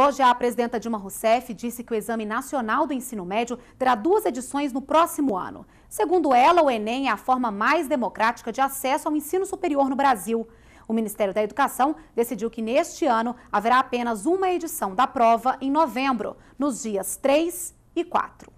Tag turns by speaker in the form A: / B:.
A: Hoje, a presidenta Dilma Rousseff disse que o Exame Nacional do Ensino Médio terá duas edições no próximo ano. Segundo ela, o Enem é a forma mais democrática de acesso ao ensino superior no Brasil. O Ministério da Educação decidiu que neste ano haverá apenas uma edição da prova em novembro, nos dias 3 e 4.